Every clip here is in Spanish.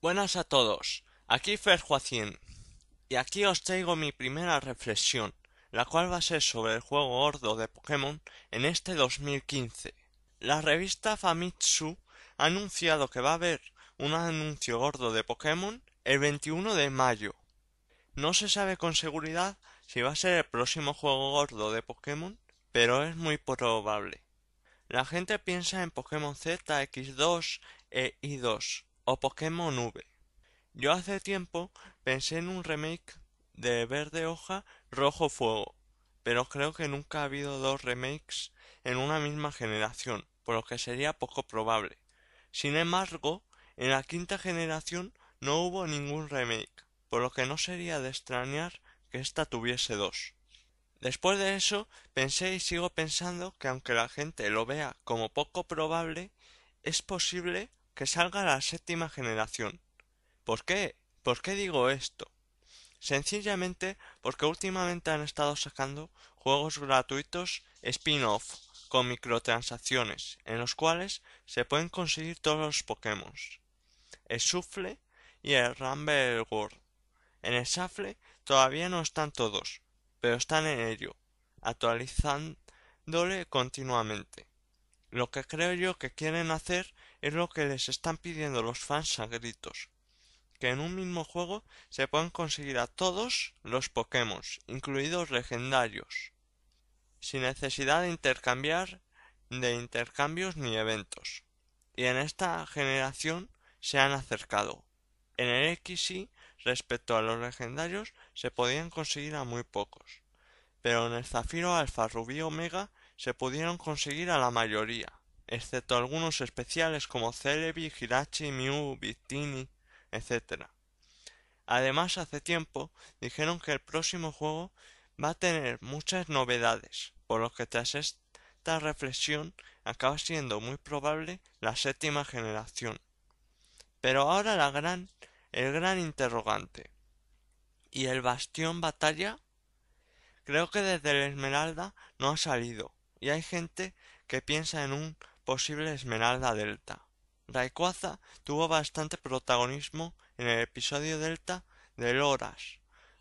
Buenas a todos, aquí Fer Joaquín, y aquí os traigo mi primera reflexión, la cual va a ser sobre el juego gordo de Pokémon en este 2015. La revista Famitsu ha anunciado que va a haber un anuncio gordo de Pokémon el 21 de mayo. No se sabe con seguridad si va a ser el próximo juego gordo de Pokémon, pero es muy probable. La gente piensa en Pokémon Z, X2 e I2, o Pokémon V. Yo hace tiempo pensé en un remake de Verde Hoja Rojo Fuego, pero creo que nunca ha habido dos remakes en una misma generación, por lo que sería poco probable. Sin embargo, en la quinta generación no hubo ningún remake, por lo que no sería de extrañar que ésta tuviese dos. Después de eso, pensé y sigo pensando que aunque la gente lo vea como poco probable, es posible que salga la séptima generación. ¿Por qué? ¿Por qué digo esto? Sencillamente porque últimamente han estado sacando juegos gratuitos spin-off con microtransacciones en los cuales se pueden conseguir todos los Pokémon. El Sufle y el Rumble World. En el Shuffle todavía no están todos, pero están en ello, actualizándole continuamente. Lo que creo yo que quieren hacer es lo que les están pidiendo los fans a gritos. Que en un mismo juego se puedan conseguir a todos los Pokémon, incluidos legendarios. Sin necesidad de intercambiar de intercambios ni eventos. Y en esta generación se han acercado. En el XY, respecto a los legendarios, se podían conseguir a muy pocos. Pero en el Zafiro Alfa Rubí Omega se pudieron conseguir a la mayoría excepto algunos especiales como Celebi, Girachi, Mew, Victini, etc. Además, hace tiempo dijeron que el próximo juego va a tener muchas novedades, por lo que tras esta reflexión acaba siendo muy probable la séptima generación. Pero ahora la gran, el gran interrogante. ¿Y el bastión batalla? Creo que desde la Esmeralda no ha salido, y hay gente que piensa en un posible Esmeralda Delta. Rayquaza tuvo bastante protagonismo en el episodio Delta de Loras,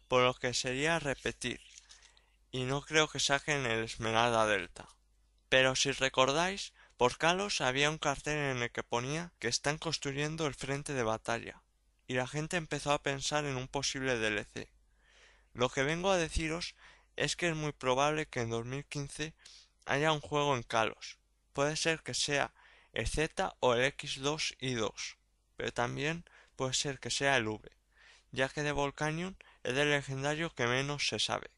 por lo que sería repetir, y no creo que saquen el Esmeralda Delta. Pero si recordáis, por Kalos había un cartel en el que ponía que están construyendo el frente de batalla, y la gente empezó a pensar en un posible DLC. Lo que vengo a deciros es que es muy probable que en 2015 haya un juego en Kalos, puede ser que sea el z o el x2 y 2, pero también puede ser que sea el v, ya que de Volcanion es el legendario que menos se sabe.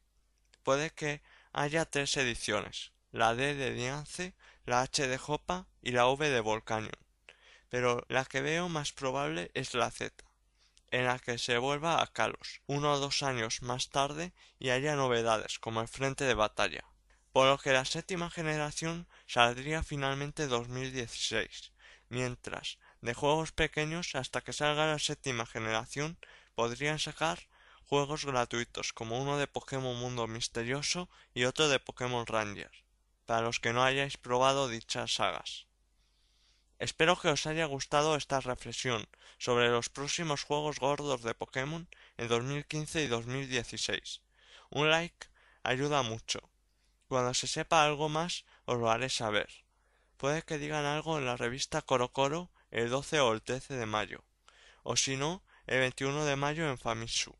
Puede que haya tres ediciones, la D de Diance, la H de Jopa y la V de Volcanion, pero la que veo más probable es la Z, en la que se vuelva a Kalos, uno o dos años más tarde y haya novedades como el frente de batalla por lo que la séptima generación saldría finalmente 2016, mientras de juegos pequeños hasta que salga la séptima generación podrían sacar juegos gratuitos como uno de Pokémon Mundo Misterioso y otro de Pokémon Ranger, para los que no hayáis probado dichas sagas. Espero que os haya gustado esta reflexión sobre los próximos juegos gordos de Pokémon en 2015 y 2016. Un like ayuda mucho. Cuando se sepa algo más os lo haré saber. Puede que digan algo en la revista Coro Coro el 12 o el 13 de mayo, o si no, el 21 de mayo en Famitsu.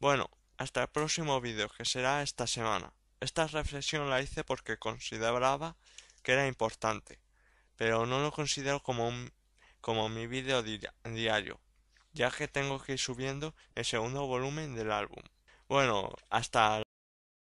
Bueno, hasta el próximo vídeo que será esta semana. Esta reflexión la hice porque consideraba que era importante, pero no lo considero como, como mi vídeo diario, ya que tengo que ir subiendo el segundo volumen del álbum. Bueno, hasta